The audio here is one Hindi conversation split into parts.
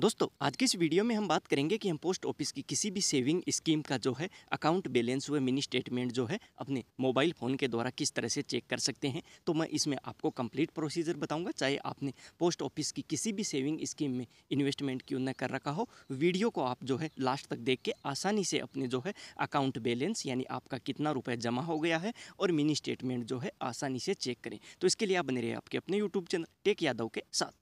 दोस्तों आज की इस वीडियो में हम बात करेंगे कि हम पोस्ट ऑफिस की किसी भी सेविंग स्कीम का जो है अकाउंट बैलेंस व मिनी स्टेटमेंट जो है अपने मोबाइल फ़ोन के द्वारा किस तरह से चेक कर सकते हैं तो मैं इसमें आपको कंप्लीट प्रोसीजर बताऊंगा चाहे आपने पोस्ट ऑफिस की किसी भी सेविंग स्कीम में इन्वेस्टमेंट क्यों न कर रखा हो वीडियो को आप जो है लास्ट तक देख के आसानी से अपने जो है अकाउंट बैलेंस यानी आपका कितना रुपये जमा हो गया है और मिनी स्टेटमेंट जो है आसानी से चेक करें तो इसके लिए आप बने रहे आपके अपने यूट्यूब चैनल टेक यादव के साथ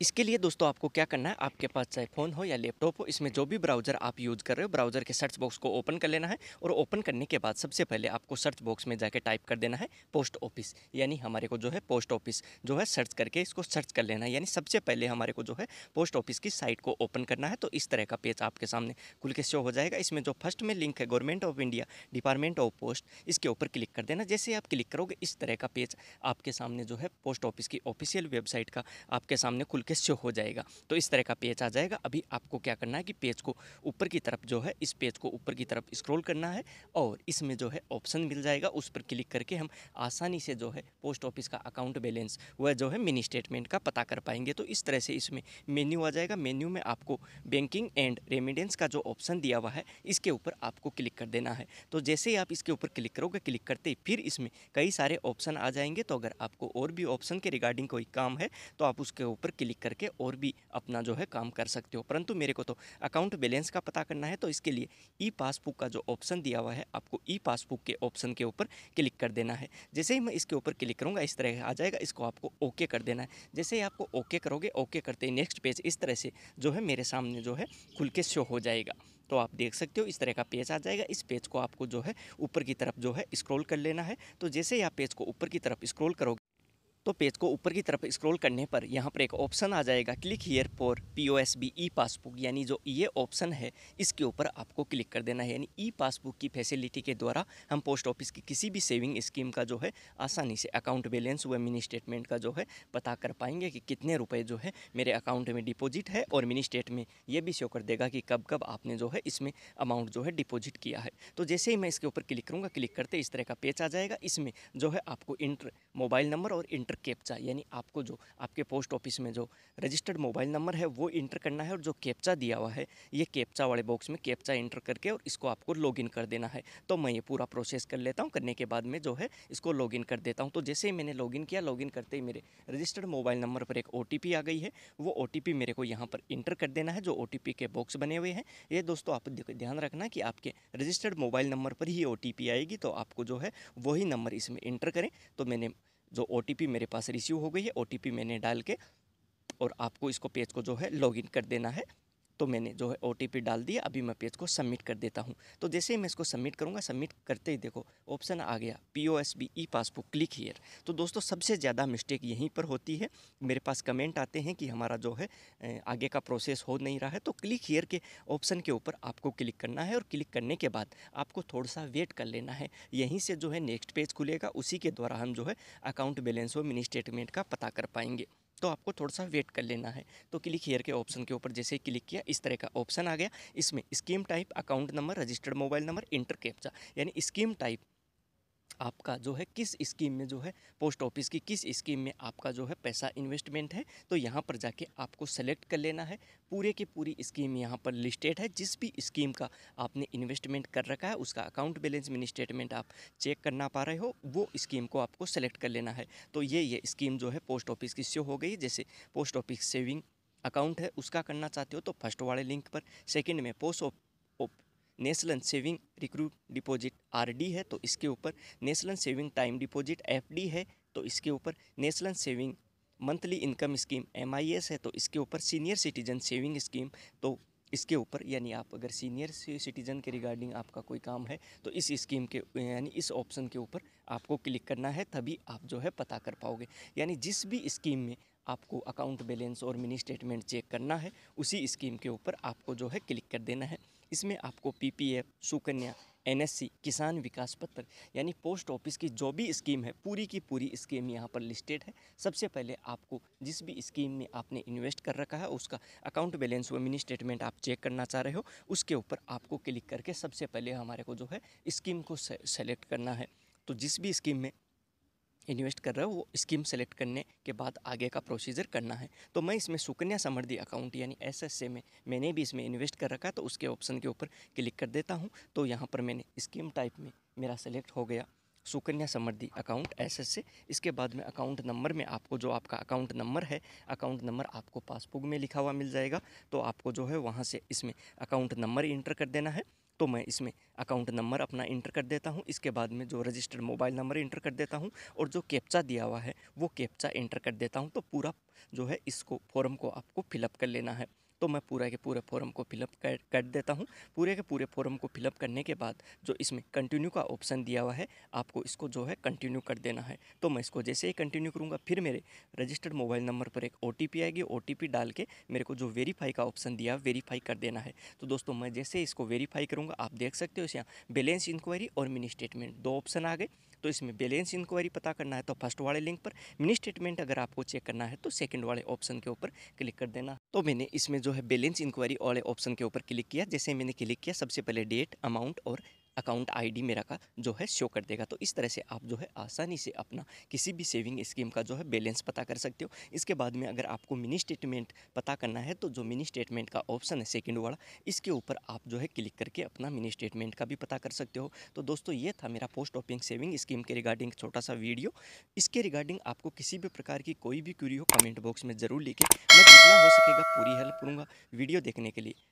इसके लिए दोस्तों आपको क्या करना है आपके पास चाहे फ़ोन हो या लैपटॉप हो इसमें जो भी ब्राउज़र आप यूज़ कर रहे हो ब्राउज़र के सर्च बॉक्स को ओपन कर लेना है और ओपन करने के बाद सबसे पहले आपको सर्च बॉक्स में जाकर टाइप कर देना है पोस्ट ऑफिस यानी हमारे को जो है पोस्ट ऑफिस जो है सर्च करके इसको सर्च कर लेना है यानी सबसे पहले हमारे को जो है पोस्ट ऑफिस की साइट को ओपन करना है तो इस तरह का पेज आपके सामने खुल के शो हो जाएगा इसमें जो फर्स्ट में लिंक है government of India department of post इसके ऊपर क्लिक कर देना जैसे आप क्लिक करोगे इस तरह का पेज आपके सामने जो है पोस्ट ऑफिस की ऑफिशियल वेबसाइट का आपके सामने खुल के शो हो जाएगा तो इस तरह का पेज आ जाएगा अभी आपको क्या करना है कि पेज को ऊपर की तरफ जो है इस पेज को ऊपर की तरफ स्क्रॉल करना है और इसमें जो है ऑप्शन मिल जाएगा उस पर क्लिक करके हम आसानी से जो है पोस्ट ऑफिस का अकाउंट बैलेंस वह जो है मिनी स्टेटमेंट का पता कर पाएंगे तो इस तरह से इसमें मेन्यू आ जाएगा मेन्यू में आपको बैंकिंग एंड रेमिडेंस का जो ऑप्शन दिया हुआ है इसके ऊपर आपको क्लिक कर देना है तो जैसे ही आप इसके ऊपर क्लिक करोगे क्लिक करते ही फिर इसमें कई सारे ऑप्शन आ जाएंगे तो अगर आपको और भी ऑप्शन के रिगार्डिंग कोई काम है तो आप उसके ऊपर क्लिक क्लिक करके और भी अपना जो है काम कर सकते हो परंतु मेरे को तो अकाउंट बैलेंस का पता करना है तो इसके लिए ई पासबुक का जो ऑप्शन दिया हुआ है आपको ई पासबुक के ऑप्शन के ऊपर क्लिक कर देना है जैसे ही मैं इसके ऊपर क्लिक करूँगा इस तरह आ जाएगा इसको आपको ओके कर देना है जैसे ही आपको ओके करोगे ओके करते ही नेक्स्ट पेज इस तरह से जो है मेरे सामने जो है खुल के शो हो जाएगा तो आप देख सकते हो इस तरह का पेज आ जाएगा इस पेज को आपको जो है ऊपर की तरफ जो है स्क्रॉल कर लेना है तो जैसे ही आप पेज को ऊपर की तरफ स्क्रॉल करोगे तो पेज को ऊपर की तरफ स्क्रॉल करने पर यहाँ पर एक ऑप्शन आ जाएगा click here for P O S B E passbook यानी जो ये ऑप्शन है इसके ऊपर आपको क्लिक कर देना है यानी ई पासबुक की फैसिलिटी के द्वारा हम पोस्ट ऑफिस की किसी भी सेविंग स्कीम का जो है आसानी से अकाउंट बैलेंस व मिनी स्टेटमेंट का जो है पता कर पाएंगे कि कितने रुपए जो है मेरे अकाउंट में डिपोजिट है और मिनी स्टेट में ये भी शो कर देगा कि कब कब आपने जो है इसमें अमाउंट जो है डिपोजिट किया है तो जैसे ही मैं इसके ऊपर क्लिक करूँगा क्लिक करते इस तरह का पेज आ जाएगा इसमें जो है आपको इंटर मोबाइल नंबर और इंटर कैप्चा यानी आपको जो आपके पोस्ट ऑफिस में जो रजिस्टर्ड मोबाइल नंबर है वो इंटर करना है और जो कैप्चा दिया हुआ है ये कैप्चा वाले बॉक्स में कैप्चा इंटर करके और इसको आपको लॉगिन कर देना है तो मैं ये पूरा प्रोसेस कर लेता हूँ करने के बाद में जो है इसको लॉगिन कर देता हूँ तो जैसे ही मैंने लॉगिन किया लॉगिन करते ही मेरे रजिस्टर्ड मोबाइल नंबर पर एक ओ आ गई है वो ओ मेरे को यहाँ पर इंटर कर देना है जो ओ के बॉक्स बने हुए हैं ये दोस्तों आप ध्यान रखना कि आपके रजिस्टर्ड मोबाइल नंबर पर ही ओ आएगी तो आपको जो है वही नंबर इसमें इंटर करें तो मैंने जो ओ मेरे पास रिसीव हो गई है ओ मैंने डाल के और आपको इसको पेज को जो है लॉगिन कर देना है तो मैंने जो है ओ डाल दिया अभी मैं पेज को सबमिट कर देता हूँ तो जैसे ही मैं इसको सबमिट करूँगा सबमिट करते ही देखो ऑप्शन आ गया P O S B E passbook click here तो दोस्तों सबसे ज़्यादा मिस्टेक यहीं पर होती है मेरे पास कमेंट आते हैं कि हमारा जो है आगे का प्रोसेस हो नहीं रहा है तो क्लिक हीयर के ऑप्शन के ऊपर आपको क्लिक करना है और क्लिक करने के बाद आपको थोड़ा सा वेट कर लेना है यहीं से जो है नेक्स्ट पेज खुलेगा उसी के द्वारा हम जो है अकाउंट बैलेंस और मिनी स्टेटमेंट का पता कर पाएंगे तो आपको थोड़ा सा वेट कर लेना है तो क्लिक हेयर के ऑप्शन के ऊपर जैसे ही क्लिक किया इस तरह का ऑप्शन आ गया इसमें scheme type account number registered mobile number enter captcha यानी स्कीम टाइप आपका जो है किस स्कीम में जो है पोस्ट ऑफिस की किस स्कीम में आपका जो है पैसा इन्वेस्टमेंट है तो यहाँ पर जाके आपको सेलेक्ट कर लेना है पूरे की पूरी स्कीम यहाँ पर लिस्टेड है जिस भी स्कीम का आपने इन्वेस्टमेंट कर रखा है उसका अकाउंट बैलेंस मिनी स्टेटमेंट आप चेक कर ना पा रहे हो वो स्कीम को आपको सेलेक्ट कर लेना है तो ये ये स्कीम जो है पोस्ट ऑफिस की शो हो गई जैसे पोस्ट ऑफिस सेविंग अकाउंट है उसका करना चाहते हो तो फर्स्ट वाले लिंक पर सेकेंड में post of national saving recurring deposit RD है तो इसके ऊपर national saving time deposit FD है तो इसके ऊपर national saving monthly income scheme MIS है तो इसके ऊपर सीनियर सिटीजन सेविंग स्कीम तो इसके ऊपर यानी आप अगर सीनियर सिटीज़न के रिगार्डिंग आपका कोई काम है तो इस स्कीम के यानी इस ऑप्शन के ऊपर आपको क्लिक करना है तभी आप जो है पता कर पाओगे यानी जिस भी स्कीम में आपको अकाउंट बैलेंस और मिनी स्टेटमेंट चेक करना है उसी स्कीम के ऊपर आपको जो है क्लिक कर देना है इसमें आपको पीपीएफ सुकन्या एनएससी किसान विकास पत्र यानी पोस्ट ऑफिस की जो भी स्कीम है पूरी की पूरी स्कीम यहाँ पर लिस्टेड है सबसे पहले आपको जिस भी स्कीम में आपने इन्वेस्ट कर रखा है उसका अकाउंट बैलेंस व मिनी स्टेटमेंट आप चेक करना चाह रहे हो उसके ऊपर आपको क्लिक करके सबसे पहले हमारे को जो है स्कीम को सेलेक्ट करना है तो जिस भी स्कीम में इन्वेस्ट कर रहे हो वो स्कीम सेलेक्ट करने के बाद आगे का प्रोसीजर करना है तो मैं इसमें सुकन्या समृद्धि अकाउंट यानी एस एस में मैंने भी इसमें इन्वेस्ट कर रखा तो उसके ऑप्शन के ऊपर क्लिक कर देता हूँ तो यहाँ पर मैंने स्कीम टाइप में मेरा सेलेक्ट हो गया सुकन्या समृद्धि अकाउंट ऐसे से इसके बाद में अकाउंट नंबर में आपको जो आपका अकाउंट नंबर है अकाउंट नंबर आपको पासबुक में लिखा हुआ मिल जाएगा तो आपको जो है वहाँ से इसमें अकाउंट नंबर इंटर कर देना है तो मैं इसमें अकाउंट नंबर अपना इंटर कर देता हूँ इसके बाद में जो रजिस्टर्ड मोबाइल नंबर इंटर कर देता हूँ और जो कैप्चा दिया हुआ है वो कैप्चा इंटर कर देता हूँ तो पूरा जो है इसको फॉर्म को आपको फिलअप कर लेना है तो मैं पूरा के पूरे फॉर्म को फिलअप कर कर देता हूँ पूरे के पूरे फॉर्म को फिलअप करने के बाद जो इसमें कंटिन्यू का ऑप्शन दिया हुआ है आपको इसको जो है कंटिन्यू कर देना है तो मैं इसको जैसे ही कंटिन्यू करूँगा फिर मेरे रजिस्टर्ड मोबाइल नंबर पर एक ओ आएगी ओ डाल के मेरे को जो वेरीफाई का ऑप्शन दिया वेरीफाई कर देना है तो दोस्तों मैं जैसे इसको वेरीफाई करूँगा आप देख सकते हो इस यहाँ बैलेंस इंक्वायरी और मिनी स्टेटमेंट दो ऑप्शन आ गए तो इसमें बैलेंस इंक्वायरी पता करना है तो फर्स्ट वाले लिंक पर मिनी स्टेटमेंट अगर आपको चेक करना है तो सेकेंड वाले ऑप्शन के ऊपर क्लिक कर देना तो मैंने इसमें जो जो है बैलेंस इंक्वायरी वाले ऑप्शन के ऊपर क्लिक किया जैसे मैंने क्लिक किया सबसे पहले डेट अमाउंट और अकाउंट आईडी मेरा का जो है शो कर देगा तो इस तरह से आप जो है आसानी से अपना किसी भी सेविंग स्कीम का जो है बैलेंस पता कर सकते हो इसके बाद में अगर आपको मिनी स्टेटमेंट पता करना है तो जो मिनी स्टेटमेंट का ऑप्शन है सेकेंड वाला इसके ऊपर आप जो है क्लिक करके अपना मिनी स्टेटमेंट का भी पता कर सकते हो तो दोस्तों ये था मेरा पोस्ट ऑफिंग सेविंग स्कीम के रिगार्डिंग छोटा सा वीडियो इसके रिगार्डिंग आपको किसी भी प्रकार की कोई भी क्यूरी हो कमेंट बॉक्स में ज़रूर लिखें मैं जितना हो सकेगा पूरी हेल्प करूँगा वीडियो देखने के लिए